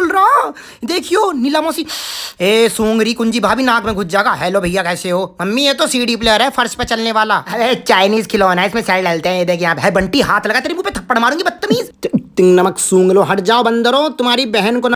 बोल रहा देखियो नीला मौसी ए सूंगरी कुंजी भाभी नाक में घुस जाएगा हेलो भैया कैसे हो मम्मी ये तो सीडी प्लेयर है फर्श पे चलने वाला अरे चाइनीज खिलौना इसमें साइड डालते हैं ये देखिए आप है बंटी हाथ लगा तेरे मुंह पे थप्पड़ मारूंगी बदतमीज नमक सूंग लो हट जाओ बंदरों तुम्हारी बहन को